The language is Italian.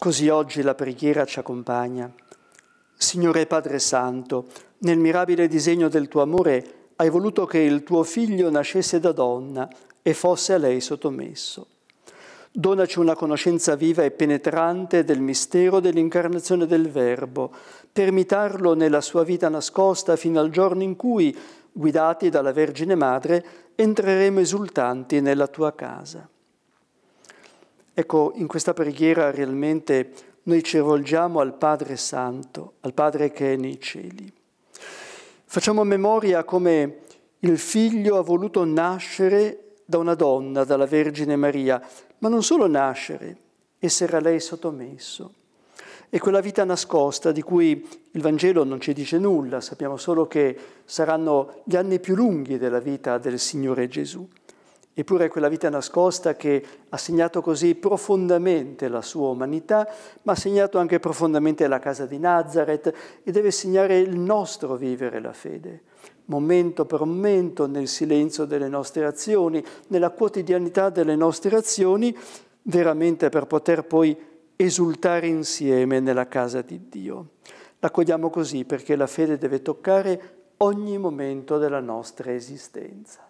Così oggi la preghiera ci accompagna. Signore Padre Santo, nel mirabile disegno del tuo amore hai voluto che il tuo figlio nascesse da donna e fosse a lei sottomesso. Donaci una conoscenza viva e penetrante del mistero dell'incarnazione del Verbo, per imitarlo nella sua vita nascosta fino al giorno in cui, guidati dalla Vergine Madre, entreremo esultanti nella tua casa. Ecco, in questa preghiera realmente noi ci rivolgiamo al Padre Santo, al Padre che è nei cieli. Facciamo memoria come il figlio ha voluto nascere da una donna, dalla Vergine Maria, ma non solo nascere, essere a lei sottomesso. E quella vita nascosta di cui il Vangelo non ci dice nulla, sappiamo solo che saranno gli anni più lunghi della vita del Signore Gesù. Eppure è quella vita nascosta che ha segnato così profondamente la sua umanità, ma ha segnato anche profondamente la casa di Nazareth e deve segnare il nostro vivere la fede, momento per momento nel silenzio delle nostre azioni, nella quotidianità delle nostre azioni, veramente per poter poi esultare insieme nella casa di Dio. L'accogliamo così perché la fede deve toccare ogni momento della nostra esistenza.